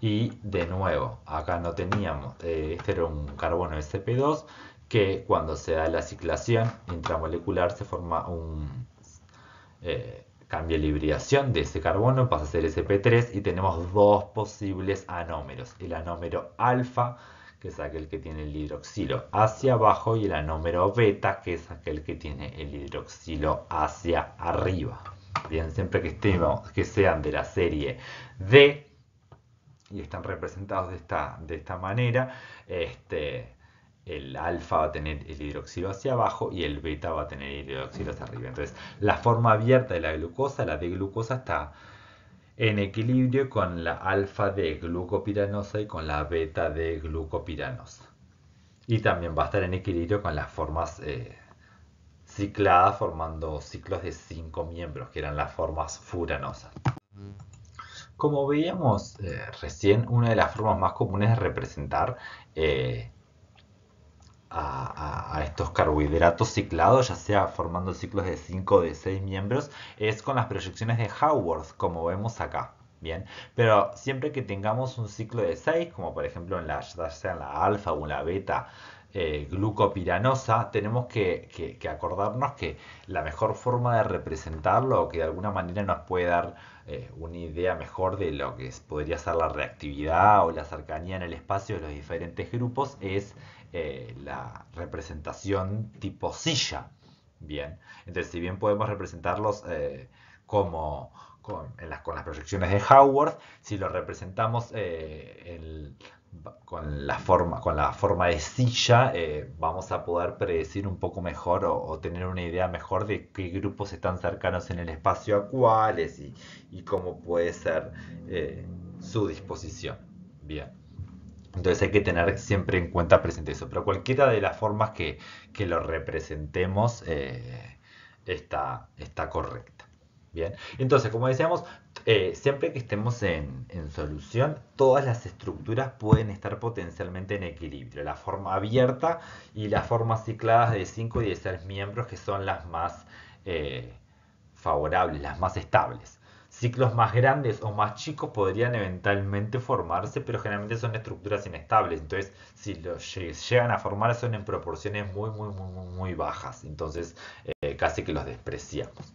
Y de nuevo, acá no teníamos, eh, este era un carbono sp2 que cuando se da la ciclación intramolecular se forma un, eh, Cambia la hibridación de ese carbono, pasa a ser sp3 y tenemos dos posibles anómeros. El anómero alfa, que es aquel que tiene el hidroxilo hacia abajo, y el anómero beta, que es aquel que tiene el hidroxilo hacia arriba. Bien, siempre que, estemos, que sean de la serie D y están representados de esta, de esta manera, este, el alfa va a tener el hidroxilo hacia abajo y el beta va a tener el hidroxilo hacia arriba. Entonces, la forma abierta de la glucosa, la de glucosa está en equilibrio con la alfa de glucopiranosa y con la beta de glucopiranosa. Y también va a estar en equilibrio con las formas eh, cicladas, formando ciclos de cinco miembros, que eran las formas furanosas. Como veíamos eh, recién, una de las formas más comunes de representar eh, a, estos carbohidratos ciclados, ya sea formando ciclos de 5 o de 6 miembros, es con las proyecciones de Haworth como vemos acá. Bien, pero siempre que tengamos un ciclo de 6, como por ejemplo en la, la alfa o en la beta eh, glucopiranosa, tenemos que, acordarnos que la mejor forma de representarlo o que de alguna manera nos puede dar eh, una idea mejor de lo que podría ser la reactividad o la cercanía en el espacio de los diferentes grupos es eh, la representación tipo silla. Bien, entonces si bien podemos representarlos eh, como con, las, proyecciones de Howard, si lo representamos eh, con, la forma, con la forma de silla, vamos a poder predecir un poco mejor o, tener una idea mejor de qué grupos están cercanos en el espacio a cuáles y cómo puede ser su disposición. Bien. Entonces hay que tener siempre en cuenta presente eso. Pero cualquiera de las formas que, lo representemos eh, está, está correcta. Bien, entonces como decíamos, eh, siempre que estemos en, solución, todas las estructuras pueden estar potencialmente en equilibrio. La forma abierta y las formas cicladas de 5 y de 6 miembros que son las más eh, favorables, las más estables. Ciclos más grandes o más chicos podrían eventualmente formarse, pero generalmente son estructuras inestables. Entonces, si los llegan a formar son en proporciones muy, muy, muy, muy bajas. Entonces, eh, casi que los despreciamos.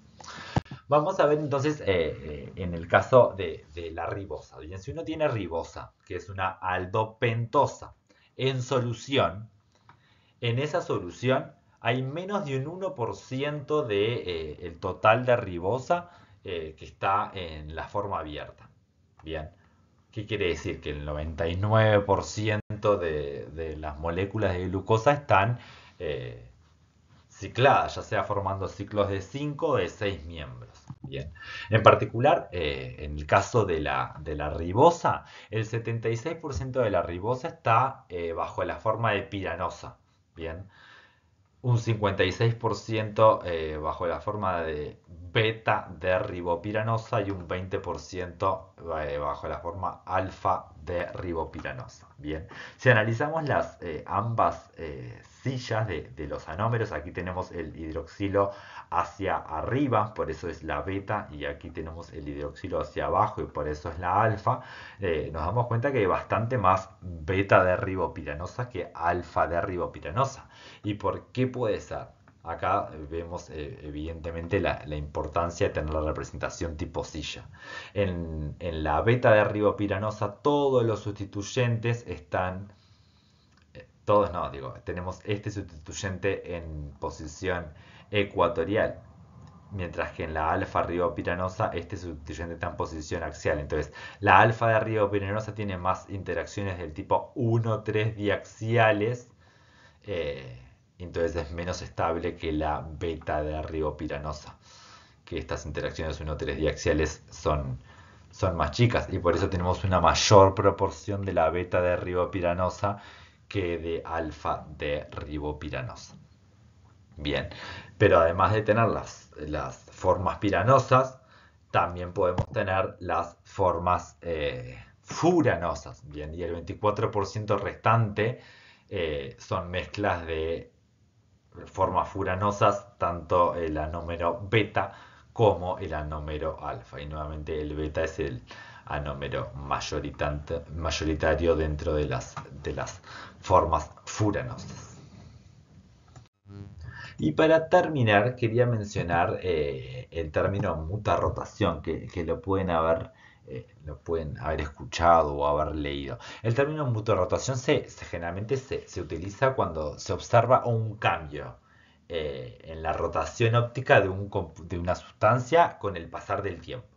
Vamos a ver entonces eh, eh, en el caso de, la ribosa. Bien, si uno tiene ribosa, que es una aldopentosa, en solución, en esa solución hay menos de un 1% del de, total de ribosa eh, que está en la forma abierta. Bien, ¿qué quiere decir? Que el 99% de, las moléculas de glucosa están eh, cicladas, ya sea formando ciclos de 5 o de 6 miembros. Bien. En particular, eh, en el caso de la, ribosa, el 76% de la ribosa está bajo la forma de piranosa. Bien. Un 56% bajo la forma de beta de ribopiranosa y un 20% eh, bajo la forma alfa de ribopiranosa. Bien, si analizamos las eh, ambas eh, sillas de, los anómeros, aquí tenemos el hidroxilo hacia arriba, por eso es la beta, y aquí tenemos el hidroxilo hacia abajo y por eso es la alfa, nos damos cuenta que hay bastante más beta de ribopiranosa que alfa de ribopiranosa. ¿Y por qué puede ser? Acá vemos eh, evidentemente la, importancia de tener la representación tipo silla. En, la beta de Piranosa todos los sustituyentes están, eh, todos no, digo, tenemos este sustituyente en posición ecuatorial, mientras que en la alfa Piranosa este sustituyente está en posición axial. Entonces, la alfa de Piranosa tiene más interacciones del tipo 1-3 diaxiales entonces es menos estable que la beta de ribopiranosa, que estas interacciones 1-3 diaxiales son, son más chicas y por eso tenemos una mayor proporción de la beta de ribopiranosa que de alfa de ribopiranosa. Bien, pero además de tener las, las formas piranosas, también podemos tener las formas eh, furanosas. Bien, y el 24% restante eh, son mezclas de formas furanosas, tanto el anómero beta como el anómero alfa. Y nuevamente el beta es el anómero mayoritario dentro de las, de las formas furanosas. Y para terminar, quería mencionar eh, el término mutarrotación, que, que lo pueden haber eh, lo pueden haber escuchado o haber leído. El término mutorrotación se, generalmente se, utiliza cuando se observa un cambio eh, en la rotación óptica de, de, una sustancia con el pasar del tiempo.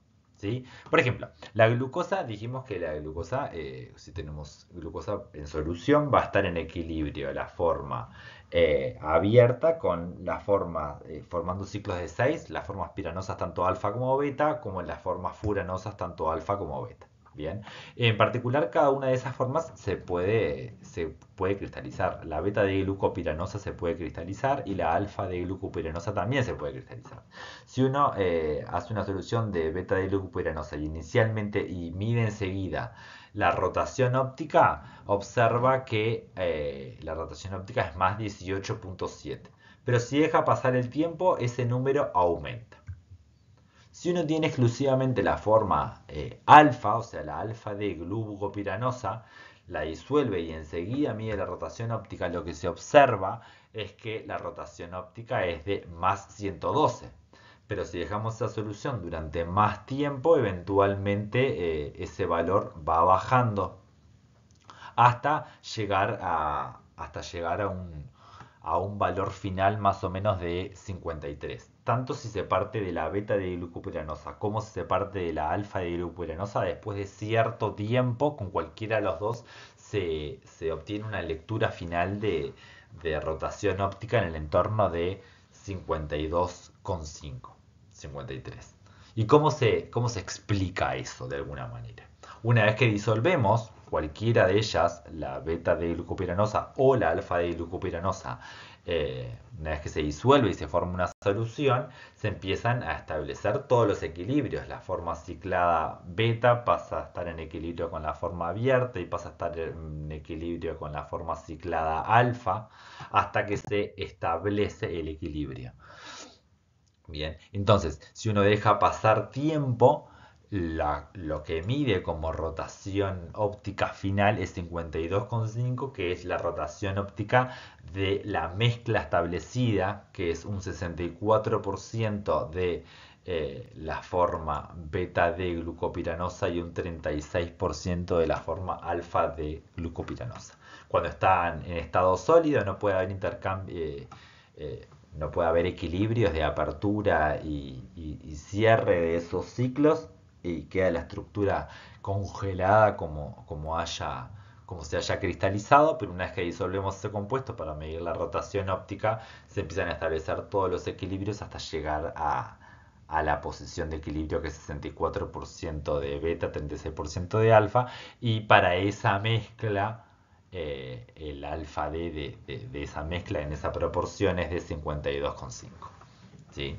Por ejemplo, la glucosa, dijimos que la glucosa, eh, si tenemos glucosa en solución, va a estar en equilibrio, la forma. Eh, abierta con las forma, eh, formando ciclos de 6, las formas piranosas tanto alfa como beta, como en las formas furanosas tanto alfa como beta. Bien. En particular, cada una de esas formas se puede, se puede cristalizar. La beta de glucopiranosa se puede cristalizar y la alfa de glucopiranosa también se puede cristalizar. Si uno eh, hace una solución de beta de glucopiranosa inicialmente y mide enseguida la rotación óptica observa que eh, la rotación óptica es más 18.7. Pero si deja pasar el tiempo, ese número aumenta. Si uno tiene exclusivamente la forma eh, alfa, o sea, la alfa de piranosa, la disuelve y enseguida mide la rotación óptica, lo que se observa es que la rotación óptica es de más 112 pero si dejamos esa solución durante más tiempo, eventualmente eh, ese valor va bajando hasta llegar a, hasta llegar a un, valor final más o menos de 53. Tanto si se parte de la beta de glucopiranosa como si se parte de la alfa de glucopiranosa, después de cierto tiempo, con cualquiera de los dos, se, obtiene una lectura final de, de rotación óptica en el entorno de 52,5. 53. ¿Y cómo se, explica eso de alguna manera? Una vez que disolvemos cualquiera de ellas, la beta de glucopiranosa o la alfa de glucopiranosa, eh, una vez que se disuelve y se forma una solución, se empiezan a establecer todos los equilibrios. La forma ciclada beta pasa a estar en equilibrio con la forma abierta y pasa a estar en equilibrio con la forma ciclada alfa hasta que se establece el equilibrio. Bien, entonces, si uno deja pasar tiempo, la, lo que mide como rotación óptica final es 52,5, que es la rotación óptica de la mezcla establecida, que es un 64% de eh, la forma beta de glucopiranosa y un 36% de la forma alfa de glucopiranosa. Cuando están en estado sólido no puede haber intercambio. Eh, eh, no puede haber equilibrios de apertura y, cierre de esos ciclos y queda la estructura congelada como, haya, como se haya cristalizado, pero una vez que disolvemos ese compuesto para medir la rotación óptica, se empiezan a establecer todos los equilibrios hasta llegar a, a la posición de equilibrio que es 64% de beta, 36% de alfa, y para esa mezcla eh, el alfa D de, de, esa mezcla en esa proporción es de 52,5. ¿sí?